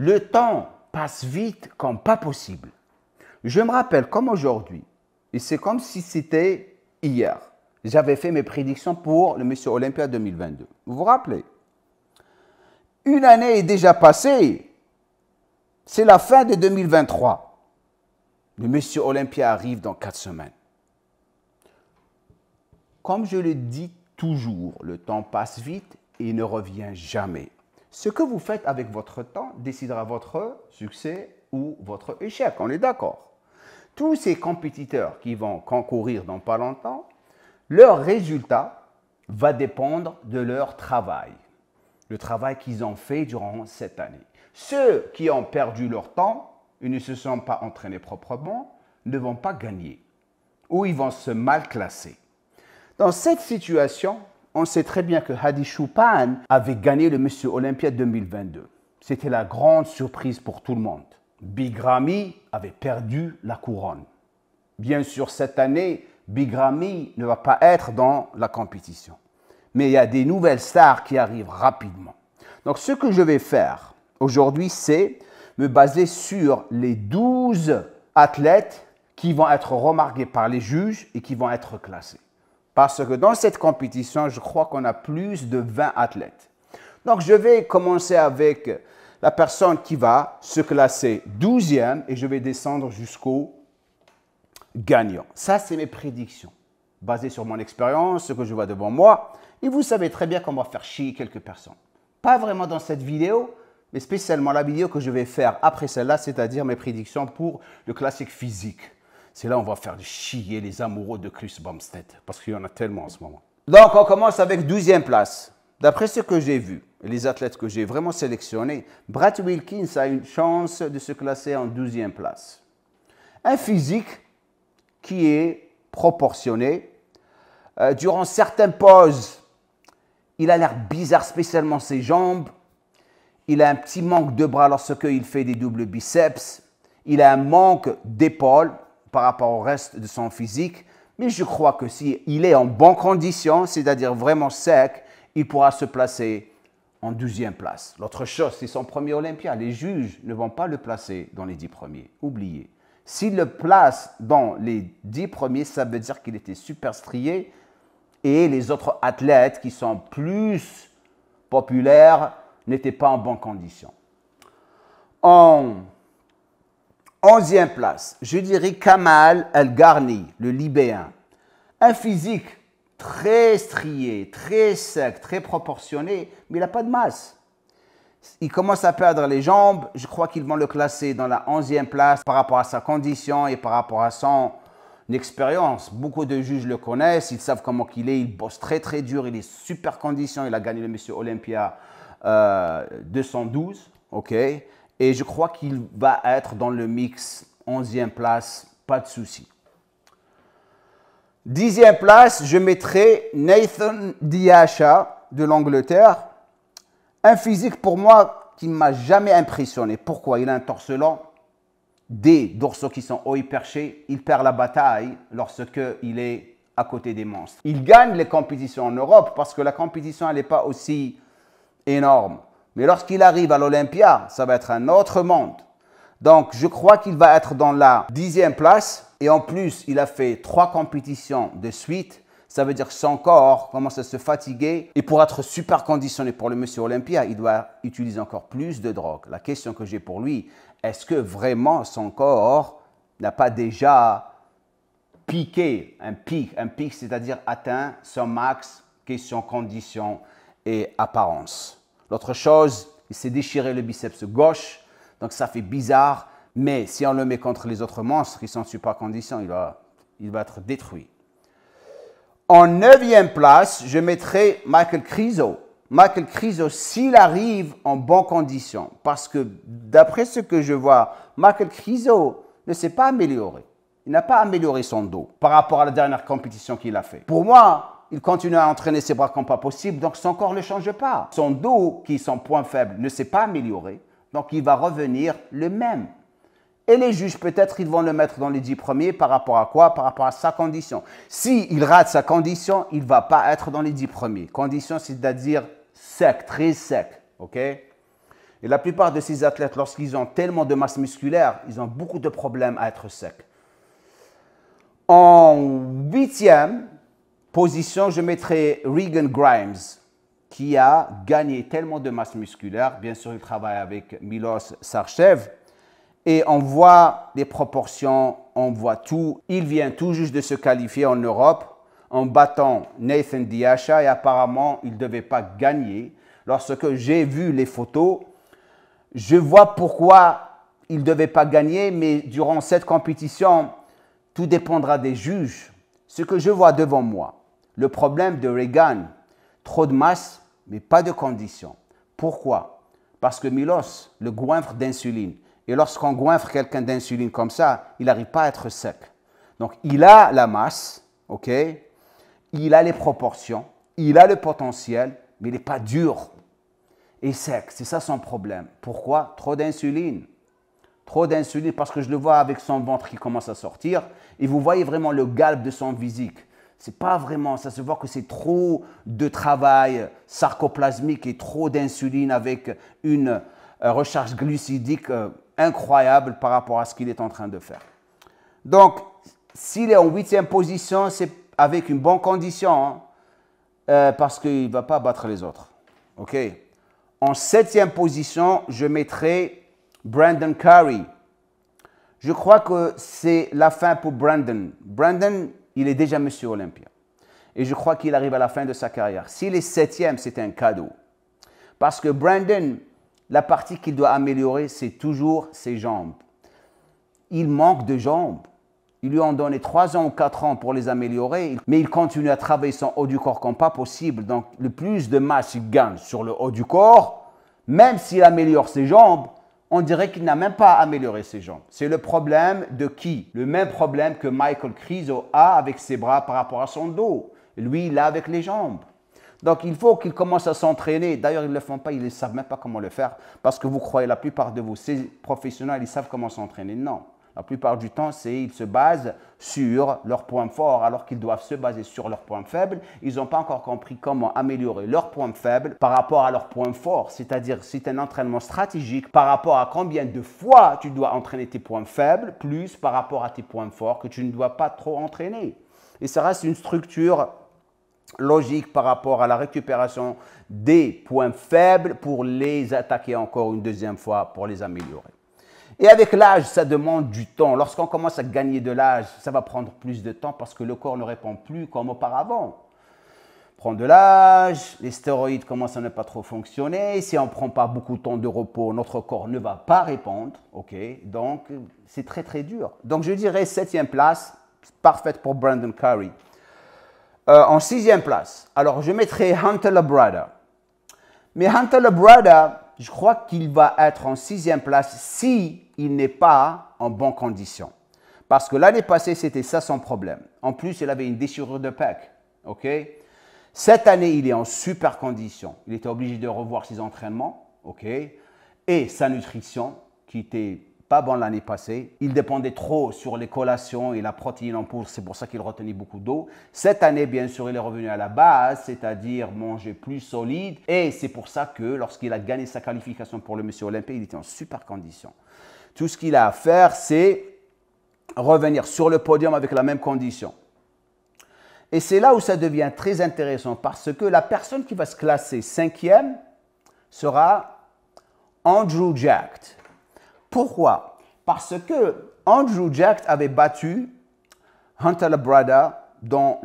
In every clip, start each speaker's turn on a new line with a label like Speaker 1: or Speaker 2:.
Speaker 1: Le temps passe vite comme pas possible. Je me rappelle comme aujourd'hui, et c'est comme si c'était hier. J'avais fait mes prédictions pour le Monsieur Olympia 2022. Vous vous rappelez Une année est déjà passée. C'est la fin de 2023. Le Monsieur Olympia arrive dans quatre semaines. Comme je le dis toujours, le temps passe vite et ne revient jamais. Ce que vous faites avec votre temps décidera votre succès ou votre échec, on est d'accord. Tous ces compétiteurs qui vont concourir dans pas longtemps, leur résultat va dépendre de leur travail, le travail qu'ils ont fait durant cette année. Ceux qui ont perdu leur temps et ne se sont pas entraînés proprement ne vont pas gagner ou ils vont se mal classer. Dans cette situation, on sait très bien que Hadi Choupan avait gagné le Monsieur Olympia 2022. C'était la grande surprise pour tout le monde. Bigrami avait perdu la couronne. Bien sûr, cette année, Bigrami ne va pas être dans la compétition. Mais il y a des nouvelles stars qui arrivent rapidement. Donc ce que je vais faire aujourd'hui, c'est me baser sur les 12 athlètes qui vont être remarqués par les juges et qui vont être classés. Parce que dans cette compétition, je crois qu'on a plus de 20 athlètes. Donc, je vais commencer avec la personne qui va se classer 12e et je vais descendre jusqu'au gagnant. Ça, c'est mes prédictions, basées sur mon expérience, ce que je vois devant moi. Et vous savez très bien qu'on va faire chier quelques personnes. Pas vraiment dans cette vidéo, mais spécialement la vidéo que je vais faire après celle-là, c'est-à-dire mes prédictions pour le classique physique. C'est là on va faire chier les amoureux de Chris Bumstead, parce qu'il y en a tellement en ce moment. Donc on commence avec 12e place. D'après ce que j'ai vu, les athlètes que j'ai vraiment sélectionnés, Brad Wilkins a une chance de se classer en 12e place. Un physique qui est proportionné. Euh, durant certaines pauses, il a l'air bizarre, spécialement ses jambes. Il a un petit manque de bras lorsqu'il fait des doubles biceps. Il a un manque d'épaules par rapport au reste de son physique, mais je crois que s'il il est en bonne condition, c'est-à-dire vraiment sec, il pourra se placer en 12e place. L'autre chose, c'est son premier Olympia. Les juges ne vont pas le placer dans les dix premiers. Oubliez. S'il le place dans les dix premiers, ça veut dire qu'il était super strié et les autres athlètes qui sont plus populaires n'étaient pas en bonne condition. En Onzième place, je dirais Kamal El Garni, le Libéen. Un physique très strié, très sec, très proportionné, mais il n'a pas de masse. Il commence à perdre les jambes. Je crois qu'ils vont le classer dans la onzième place par rapport à sa condition et par rapport à son expérience. Beaucoup de juges le connaissent, ils savent comment qu'il est, il bosse très très dur, il est super condition, il a gagné le Monsieur Olympia 212, euh, ok et je crois qu'il va être dans le mix. 11e place, pas de souci. e place, je mettrai Nathan Diacha de l'Angleterre. Un physique pour moi qui ne m'a jamais impressionné. Pourquoi Il a un torse lent, des dorsaux qui sont haut et perchés. Il perd la bataille lorsque est à côté des monstres. Il gagne les compétitions en Europe parce que la compétition n'est pas aussi énorme. Mais lorsqu'il arrive à l'Olympia, ça va être un autre monde. Donc je crois qu'il va être dans la dixième place. Et en plus, il a fait trois compétitions de suite. Ça veut dire que son corps commence à se fatiguer. Et pour être super conditionné pour le monsieur Olympia, il doit utiliser encore plus de drogue. La question que j'ai pour lui, est-ce que vraiment son corps n'a pas déjà piqué un pic Un pic, c'est-à-dire atteint son max, question condition et apparence. L'autre chose, il s'est déchiré le biceps gauche, donc ça fait bizarre. Mais si on le met contre les autres monstres qui sont en super condition, il va, il va être détruit. En neuvième place, je mettrai Michael Criso. Michael Criso, s'il arrive en bonne condition, parce que d'après ce que je vois, Michael Criso ne s'est pas amélioré. Il n'a pas amélioré son dos par rapport à la dernière compétition qu'il a fait. Pour moi, il continue à entraîner ses bras comme pas possible, donc son corps ne change pas. Son dos, qui est son point faible, ne s'est pas amélioré, donc il va revenir le même. Et les juges, peut-être, ils vont le mettre dans les dix premiers par rapport à quoi Par rapport à sa condition. S'il il rate sa condition, il ne va pas être dans les dix premiers. Condition, c'est-à-dire sec, très sec. OK Et la plupart de ces athlètes, lorsqu'ils ont tellement de masse musculaire, ils ont beaucoup de problèmes à être secs. En huitième, position, je mettrai Regan Grimes, qui a gagné tellement de masse musculaire. Bien sûr, il travaille avec Milos Sarchev. Et on voit les proportions, on voit tout. Il vient tout juste de se qualifier en Europe en battant Nathan Diasha. et apparemment, il ne devait pas gagner. Lorsque j'ai vu les photos, je vois pourquoi il ne devait pas gagner, mais durant cette compétition, tout dépendra des juges ce que je vois devant moi, le problème de Reagan, trop de masse, mais pas de condition. Pourquoi Parce que Milos le goinfre d'insuline. Et lorsqu'on goinfre quelqu'un d'insuline comme ça, il n'arrive pas à être sec. Donc il a la masse, ok Il a les proportions, il a le potentiel, mais il n'est pas dur et sec. C'est ça son problème. Pourquoi Trop d'insuline trop d'insuline parce que je le vois avec son ventre qui commence à sortir. Et vous voyez vraiment le galbe de son physique. C'est pas vraiment, ça se voit que c'est trop de travail sarcoplasmique et trop d'insuline avec une euh, recharge glucidique euh, incroyable par rapport à ce qu'il est en train de faire. Donc, s'il est en huitième position, c'est avec une bonne condition, hein, euh, parce qu'il ne va pas battre les autres. OK En septième position, je mettrai Brandon Curry. Je crois que c'est la fin pour Brandon. Brandon, il est déjà Monsieur Olympia. Et je crois qu'il arrive à la fin de sa carrière. S'il est septième, c'est un cadeau. Parce que Brandon, la partie qu'il doit améliorer, c'est toujours ses jambes. Il manque de jambes. Ils lui ont donné trois ans ou quatre ans pour les améliorer, mais il continue à travailler son haut du corps comme pas possible. Donc, le plus de matchs il gagne sur le haut du corps, même s'il améliore ses jambes, on dirait qu'il n'a même pas amélioré ses jambes. C'est le problème de qui Le même problème que Michael Criso a avec ses bras par rapport à son dos. Lui, il a avec les jambes. Donc, il faut qu'il commence à s'entraîner. D'ailleurs, ils ne le font pas, ils ne savent même pas comment le faire parce que vous croyez la plupart de vous, ces professionnels, ils savent comment s'entraîner. Non la plupart du temps, c'est ils se basent sur leurs points forts alors qu'ils doivent se baser sur leurs points faibles. Ils n'ont pas encore compris comment améliorer leurs points faibles par rapport à leurs points forts. C'est-à-dire, c'est un entraînement stratégique par rapport à combien de fois tu dois entraîner tes points faibles, plus par rapport à tes points forts que tu ne dois pas trop entraîner. Et ça reste une structure logique par rapport à la récupération des points faibles pour les attaquer encore une deuxième fois, pour les améliorer. Et avec l'âge, ça demande du temps. Lorsqu'on commence à gagner de l'âge, ça va prendre plus de temps parce que le corps ne répond plus comme auparavant. Prend de l'âge, les stéroïdes commencent à ne pas trop fonctionner. Si on ne prend pas beaucoup de temps de repos, notre corps ne va pas répondre. Ok, donc c'est très très dur. Donc je dirais septième place, parfaite pour Brandon Curry. Euh, en sixième place, alors je mettrai Hunter Labrada. Mais Hunter Labrada, je crois qu'il va être en sixième place si il n'est pas en bonne condition. Parce que l'année passée, c'était ça sans problème. En plus, il avait une déchirure de pec. OK Cette année, il est en super condition. Il était obligé de revoir ses entraînements. OK Et sa nutrition, qui était pas bonne l'année passée. Il dépendait trop sur les collations et la protéine en poudre. C'est pour ça qu'il retenait beaucoup d'eau. Cette année, bien sûr, il est revenu à la base, c'est-à-dire manger plus solide. Et c'est pour ça que lorsqu'il a gagné sa qualification pour le Monsieur Olympique, il était en super condition. Tout ce qu'il a à faire, c'est revenir sur le podium avec la même condition. Et c'est là où ça devient très intéressant parce que la personne qui va se classer cinquième sera Andrew Jack. Pourquoi Parce que Andrew Jack avait battu Hunter Labrada dans,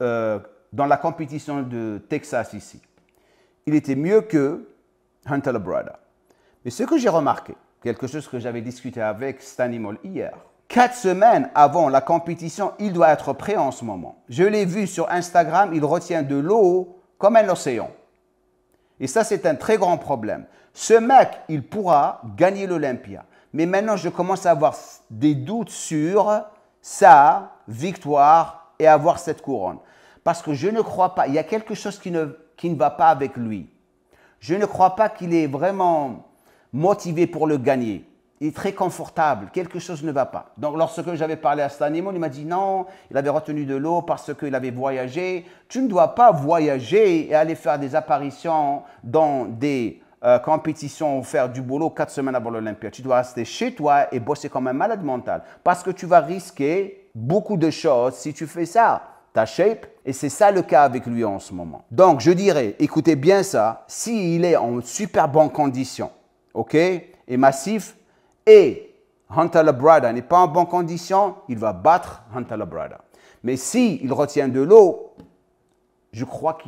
Speaker 1: euh, dans la compétition de Texas ici. Il était mieux que Hunter Labrada. Mais ce que j'ai remarqué, Quelque chose que j'avais discuté avec Stanimol hier. Quatre semaines avant la compétition, il doit être prêt en ce moment. Je l'ai vu sur Instagram, il retient de l'eau comme un océan. Et ça, c'est un très grand problème. Ce mec, il pourra gagner l'Olympia. Mais maintenant, je commence à avoir des doutes sur sa victoire et avoir cette couronne. Parce que je ne crois pas, il y a quelque chose qui ne, qui ne va pas avec lui. Je ne crois pas qu'il est vraiment motivé pour le gagner. Il est très confortable, quelque chose ne va pas. Donc lorsque j'avais parlé à Stanimon, il m'a dit non, il avait retenu de l'eau parce qu'il avait voyagé. Tu ne dois pas voyager et aller faire des apparitions dans des euh, compétitions ou faire du boulot quatre semaines avant l'Olympia. Tu dois rester chez toi et bosser comme un malade mental parce que tu vas risquer beaucoup de choses si tu fais ça ta shape. Et c'est ça le cas avec lui en ce moment. Donc je dirais, écoutez bien ça, s'il est en super bonne condition, ok, et massif, et Hunter Labrada n'est pas en bonne condition, il va battre Hunter Labrada. Mais s'il il retient de l'eau, je crois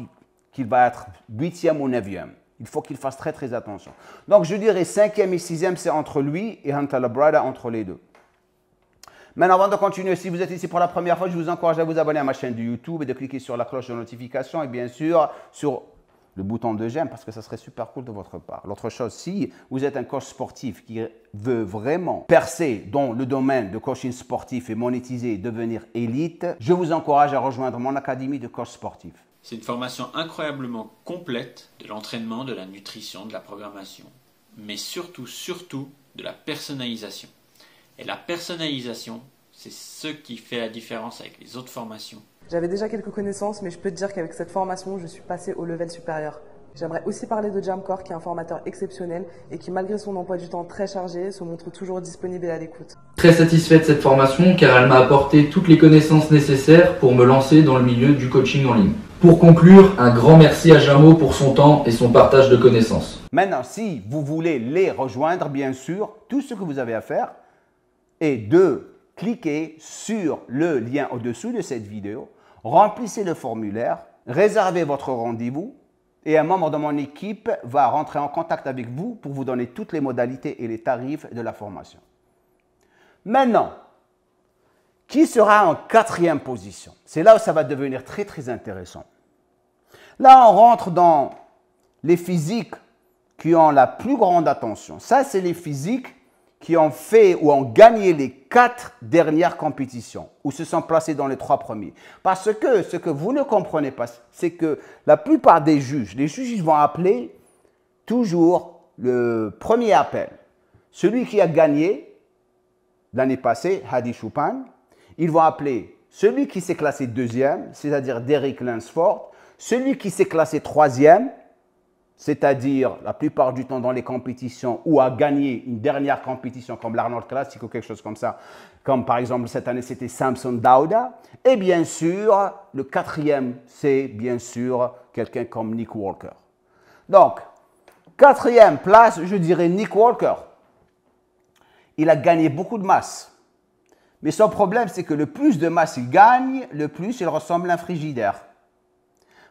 Speaker 1: qu'il va être huitième ou neuvième. Il faut qu'il fasse très très attention. Donc je dirais cinquième et sixième, c'est entre lui et Hunter Labrada, entre les deux. Maintenant, avant de continuer, si vous êtes ici pour la première fois, je vous encourage à vous abonner à ma chaîne de YouTube et de cliquer sur la cloche de notification et bien sûr sur le bouton de j'aime parce que ça serait super cool de votre part. L'autre chose, si vous êtes un coach sportif qui veut vraiment percer dans le domaine de coaching sportif et monétiser et devenir élite, je vous encourage à rejoindre mon académie de coach sportif. C'est une formation incroyablement complète de l'entraînement, de la nutrition, de la programmation, mais surtout, surtout de la personnalisation. Et la personnalisation, c'est ce qui fait la différence avec les autres formations j'avais déjà quelques connaissances, mais je peux te dire qu'avec cette formation, je suis passé au level supérieur. J'aimerais aussi parler de Jamcore, qui est un formateur exceptionnel et qui, malgré son emploi du temps très chargé, se montre toujours disponible à l'écoute. Très satisfait de cette formation car elle m'a apporté toutes les connaissances nécessaires pour me lancer dans le milieu du coaching en ligne. Pour conclure, un grand merci à Jamo pour son temps et son partage de connaissances. Maintenant, si vous voulez les rejoindre, bien sûr, tout ce que vous avez à faire est de cliquer sur le lien au-dessous de cette vidéo Remplissez le formulaire, réservez votre rendez-vous et un membre de mon équipe va rentrer en contact avec vous pour vous donner toutes les modalités et les tarifs de la formation. Maintenant, qui sera en quatrième position C'est là où ça va devenir très très intéressant. Là, on rentre dans les physiques qui ont la plus grande attention. Ça, c'est les physiques qui ont fait ou ont gagné les quatre dernières compétitions ou se sont placés dans les trois premiers. Parce que ce que vous ne comprenez pas, c'est que la plupart des juges, les juges vont appeler toujours le premier appel. Celui qui a gagné l'année passée, Hadi Choupane, ils vont appeler celui qui s'est classé deuxième, c'est-à-dire Derek Lansford, celui qui s'est classé troisième, c'est-à-dire la plupart du temps dans les compétitions ou à gagner une dernière compétition comme l'Arnold Classic ou quelque chose comme ça, comme par exemple cette année c'était Samson Dauda. Et bien sûr, le quatrième, c'est bien sûr quelqu'un comme Nick Walker. Donc, quatrième place, je dirais Nick Walker. Il a gagné beaucoup de masse. Mais son problème, c'est que le plus de masse il gagne, le plus il ressemble à un frigidaire.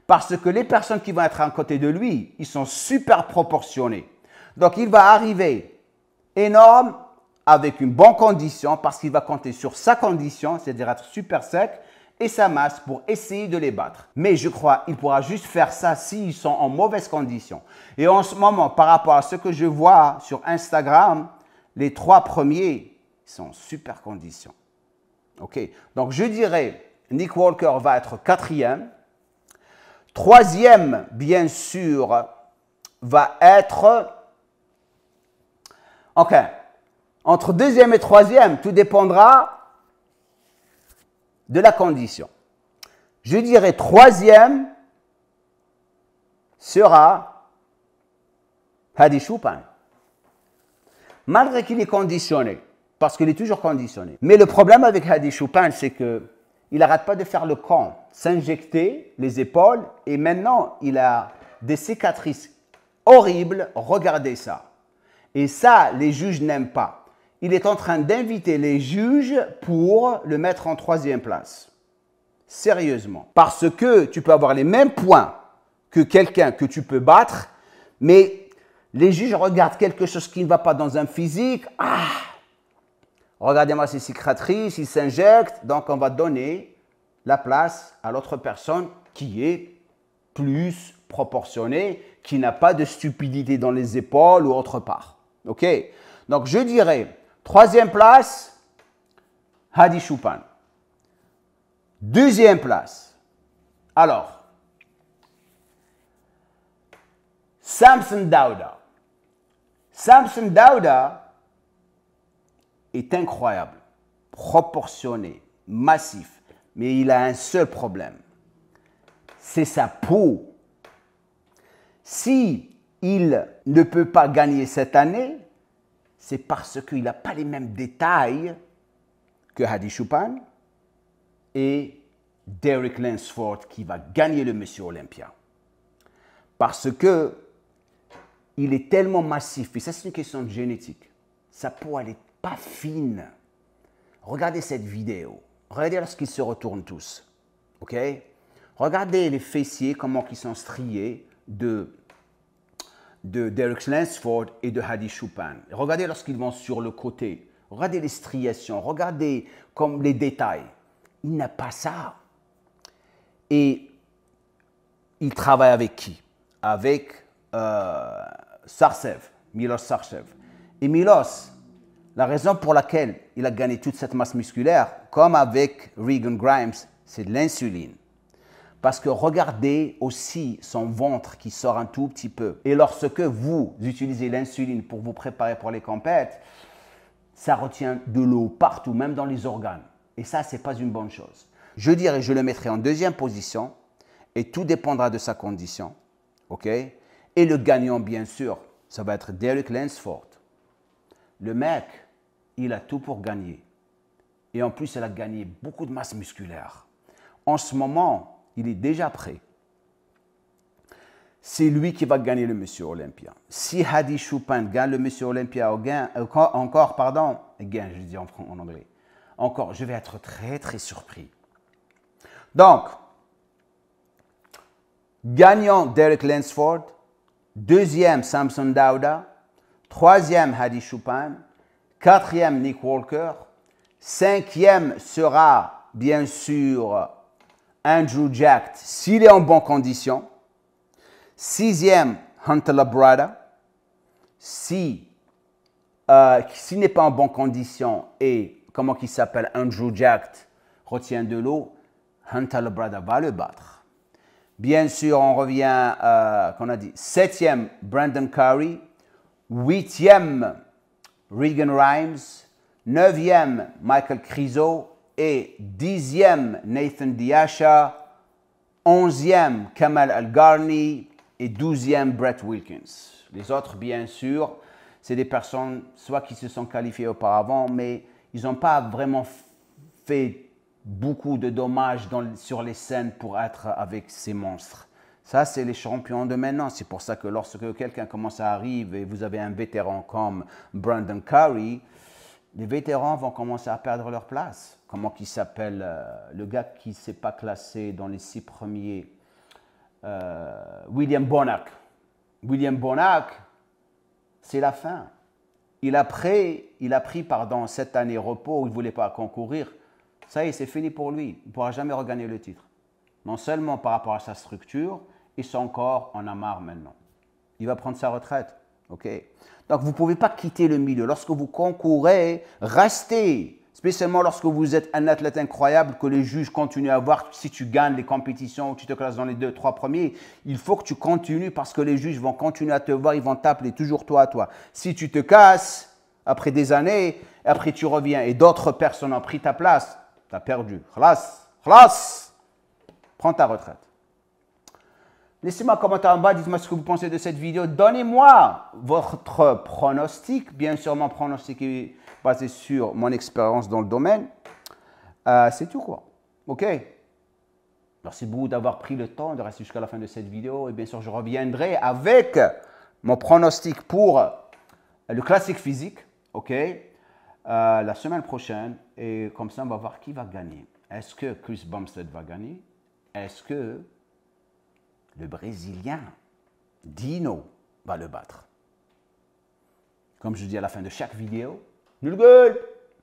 Speaker 1: Parce que les personnes qui vont être à côté de lui, ils sont super proportionnés. Donc il va arriver énorme avec une bonne condition parce qu'il va compter sur sa condition, c'est-à-dire être super sec, et sa masse pour essayer de les battre. Mais je crois qu'il pourra juste faire ça s'ils sont en mauvaise condition. Et en ce moment, par rapport à ce que je vois sur Instagram, les trois premiers sont en super condition. OK Donc je dirais, Nick Walker va être quatrième, Troisième, bien sûr, va être... Ok. Entre deuxième et troisième, tout dépendra de la condition. Je dirais troisième sera choupin Malgré qu'il est conditionné, parce qu'il est toujours conditionné. Mais le problème avec choupin c'est qu'il n'arrête pas de faire le camp s'injecter les épaules et maintenant il a des cicatrices horribles. Regardez ça. Et ça, les juges n'aiment pas. Il est en train d'inviter les juges pour le mettre en troisième place. Sérieusement. Parce que tu peux avoir les mêmes points que quelqu'un que tu peux battre, mais les juges regardent quelque chose qui ne va pas dans un physique. Ah Regardez-moi ces cicatrices, il s'injecte, donc on va donner la place à l'autre personne qui est plus proportionnée, qui n'a pas de stupidité dans les épaules ou autre part. OK Donc je dirais, troisième place, Hadi Choupan. Deuxième place. Alors, Samson Dauda. Samson Dauda est incroyable, proportionné, massif, mais il a un seul problème. C'est sa peau. Si il ne peut pas gagner cette année, c'est parce qu'il n'a pas les mêmes détails que Hadi Choupan et Derek Lansford qui va gagner le Monsieur Olympia. Parce que il est tellement massif, et ça c'est une question de génétique. Sa peau, elle n'est pas fine. Regardez cette vidéo. Regardez lorsqu'ils se retournent tous. OK Regardez les fessiers, comment ils sont striés de, de Derek Lansford et de Hadi Choupan. Regardez lorsqu'ils vont sur le côté. Regardez les striations. Regardez comme les détails. Il n'a pas ça. Et il travaille avec qui Avec euh, Milos Sarcev. Et Milos, la raison pour laquelle il a gagné toute cette masse musculaire, comme avec Regan Grimes, c'est l'insuline. Parce que regardez aussi son ventre qui sort un tout petit peu. Et lorsque vous utilisez l'insuline pour vous préparer pour les compètes, ça retient de l'eau partout, même dans les organes. Et ça, ce n'est pas une bonne chose. Je dirais, je le mettrai en deuxième position et tout dépendra de sa condition. OK Et le gagnant, bien sûr, ça va être Derek Lansford. Le mec, il a tout pour gagner. Et en plus, elle a gagné beaucoup de masse musculaire. En ce moment, il est déjà prêt. C'est lui qui va gagner le Monsieur Olympia. Si Hadi Choupin gagne le Monsieur Olympia euh, encore, pardon, gain, eh je dis en, anglais, encore, je vais être très très surpris. Donc, gagnant Derek Lansford, deuxième Samson Dauda, troisième Hadi Choupin, Quatrième, Nick Walker. Cinquième sera, bien sûr, Andrew Jack, s'il est en bonne condition. Sixième, Hunter Labrada. Si, euh, s'il n'est pas en bonne condition et, comment qu'il s'appelle, Andrew Jack retient de l'eau, Hunter Labrada va le battre. Bien sûr, on revient, euh, qu'on a dit, septième, Brandon Curry. Huitième, Regan Rhymes, 9e Michael Criso et 10e Nathan Diasha, 11e Kamal Algarni et 12e Brett Wilkins. Les autres, bien sûr, c'est des personnes soit qui se sont qualifiées auparavant, mais ils n'ont pas vraiment fait beaucoup de dommages sur les scènes pour être avec ces monstres. Ça, c'est les champions de maintenant. C'est pour ça que lorsque quelqu'un commence à arriver et vous avez un vétéran comme Brandon Curry, les vétérans vont commencer à perdre leur place. Comment qui s'appelle euh, le gars qui ne s'est pas classé dans les six premiers euh, William Bonac. William Bonac, c'est la fin. Il a pris, il a pris pardon, cette année repos où il ne voulait pas concourir. Ça y est, c'est fini pour lui. Il ne pourra jamais regagner le titre. Non seulement par rapport à sa structure, et son corps en a marre maintenant. Il va prendre sa retraite. OK Donc vous ne pouvez pas quitter le milieu. Lorsque vous concourez, restez. Spécialement lorsque vous êtes un athlète incroyable que les juges continuent à voir si tu gagnes les compétitions ou tu te classes dans les deux, trois premiers. Il faut que tu continues parce que les juges vont continuer à te voir, ils vont t'appeler toujours toi à toi. Si tu te casses après des années, après tu reviens et d'autres personnes ont pris ta place, tu as perdu. Khlas, khlas, prends ta retraite. Laissez-moi un commentaire en bas, dites-moi ce que vous pensez de cette vidéo. Donnez-moi votre pronostic. Bien sûr, mon pronostic est basé sur mon expérience dans le domaine. Euh, c'est tout quoi. OK Merci beaucoup d'avoir pris le temps de rester jusqu'à la fin de cette vidéo. Et bien sûr, je reviendrai avec mon pronostic pour le classique physique. OK euh, La semaine prochaine. Et comme ça, on va voir qui va gagner. Est-ce que Chris Bumstead va gagner Est-ce que le Brésilien Dino va le battre. Comme je dis à la fin de chaque vidéo, nul gueule